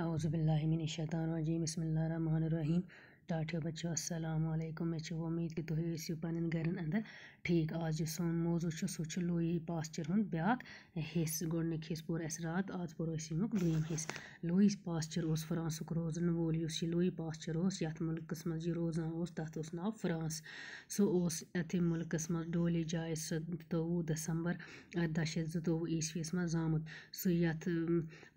اعوذ باللہ من الشیطان الرجیم بسم اللہ الرحمن الرحیم ٹاٹھیو بچو السلام علیکم ممد کہ تھی یسو پدر ٹھیک آج یہ سو موضوع سے دوٚیِم حِصہٕ پاسچر پاسچَر اوس فرٛانسُک روزَن وول یُس آج پوری پاسچَر اوس یَتھ پاسچر منٛز یہِ جی روزان لوی پاسچر یھ ملکس مجھے روزان تب اس نا فرانس سو اَرداہ شیٚتھ زٕتووُہ عیٖسویَس منٛز دسمبر سُہ یَتھ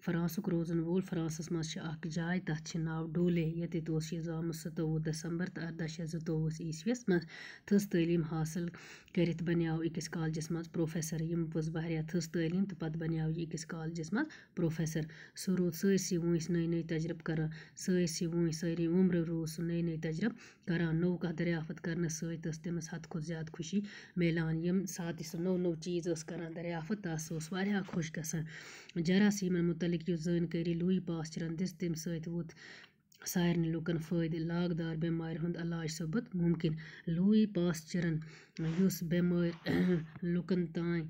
فرٛانسُک روزَن وول فرٛانسَس منٛز چھِ اَکھ جاے تَتھ چھِ ناو ڈولے یہِ زامُت سا زٕتووُہ دسمبر تہٕ اَرداہ شیٚتھ زٕتووُہَس عیٖسوِس منٛز تھٔز تعلیٖم حٲصِل کٔرِتھ بَنیو أکِس کالجَس منٛز پروفیسر یِم پٔز واریاہ تھٔز تعلیٖم تہٕ پَتہٕ بَنیو یہِ أکِس کالجَس منٛز پروفیسر سُہ روٗد سٲرسٕے وٲنٛسہِ نٔے نٔے تجرُبہٕ کران سٲرسٕے وٲنٛسہِ سٲری عُمرٕ روٗد سُہ نٔے نٔے تجرُبہٕ کران نوٚو کانٛہہ دریافت کرنہٕ سۭتۍ ٲس تٔمِس حدٕ کھۄتہٕ زیادٕ خوشی مِلان ییٚمہِ ساتہٕ یہِ سُہ نوٚو نوٚو چیٖز ٲس کران دریافت تہٕ سُہ اوس واریاہ خۄش گژھان جراسیٖمَن مُتعلِق یُس زٲنکٲری کٲری لوٗیہِ پاس دِژ تَمہِ سۭتۍ ووٚتھ سارے لکن فٲیدٕ لاگدار بٮ۪مارِ ہُنٛد علاج مُمکِن لوٗیی پاسچَرَن یُس بٮ۪مٲرۍ لُکَن لکن تان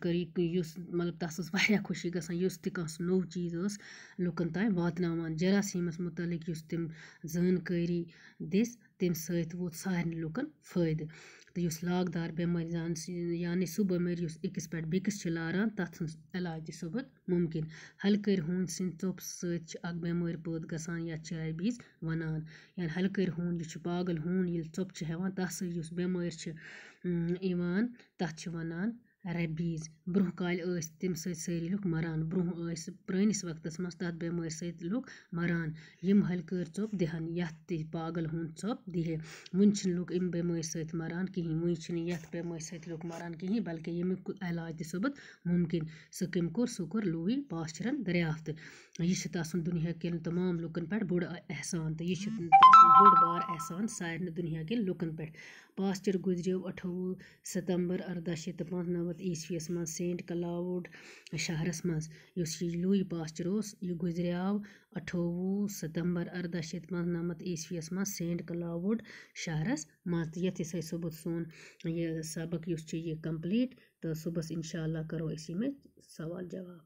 کٔر یُس مطلب ٲس واریاہ خوشی گژھان یُس تہِ کانٛہہ گاس تہ نو چیز لکن تین واتنان جراثیمس متعلق اس زٲنکٲری دِژ تمہِ سۭتۍ ووت سارنٕے لُکَن فٲیدٕ تہٕ یُس لاگہٕ دار بٮ۪مٲرۍ زَن یعنی سُہ بٮ۪مٲرۍ یُس أکِس پٮ۪ٹھ بیٚکِس چھِ لاران تَتھ ہٕنٛز علاج تہِ سپُد مُمکِن ہَلکٲرۍ ہوٗنۍ سٕنٛدۍ ژوٚپ سۭتۍ چھِ اَکھ بٮ۪مٲرۍ پٲدٕ گژھان یَتھ شایہِ بِزِ وَنان یا یعنی ہَلکٲرۍ ہوٗن یہِ چھُ پاگل ہوٗن ییٚلہِ ژوٚپ چھِ ہٮ۪وان تَتھ سۭتۍ یُس بٮ۪مٲرۍ چھِ یِوان تَتھ چھِ وَنان ریبیٖز برونٛہہ کالہِ ٲسۍ تمہِ سۭتۍ سٲری لُکھ مَران برونٛہہ ٲسۍ پرٲنِس وقتَس منٛز تَتھ بٮ۪مٲرۍ سۭتۍ لُکھ مَران یِم ہَلکٲرۍ ژوٚپ دِہَن یَتھ تہِ پاگل ہوٗن ژوٚپ دِہے وٕنہِ چھِنہٕ لُکھ اَمہِ بٮ۪مٲرۍ سۭتۍ مَران کِہیٖنۍ وٕنہِ چھِنہٕ یَتھ بٮ۪مٲرۍ سۭتۍ لُکھ مَران کِہیٖنۍ بلکہِ ییٚمیُک علاج تہِ ثوٚبُت مُمکِن سُہ کٔمۍ کوٚر سُہ کوٚر لوٗوی پاسچرَن دریافتہٕ یہِ چھُ تَسُن دُنیا کٮ۪ن تَمام لُکَن پٮ۪ٹھ بوٚڑ احسان تہٕ یہِ چھُ بوٚڑ بار احسان سارنٕے دُنیا کٮ۪ن لُکَن پٮ۪ٹھ پاسچر گُزریو اَٹھووُہ سَتمبر اَرداہ شیٚتھ تہٕ پانٛژھ نَمَتھ عیٖسوی یَس منٛز سینٛٹ کلاوُڈ شہرَس منٛز یُس یہِ لوٗیہِ پاسچر اوس یہِ گُزریو اَٹھووُہ سَتمبر اَرداہ شیٚتھ پانٛژھ نَمَتھ عیٖسوی یَس منٛز سینٛٹ کلاوُڈ ووٚڈ شہرَس منٛز تہٕ ییٚتھ أسۍ صُبحس سون یہِ سَبق یُس چھُ یہِ کَمپٕلیٖٹ تہٕ صُبحس اِنشاء اللہ کَرو أسۍ یِمَے سوال جواب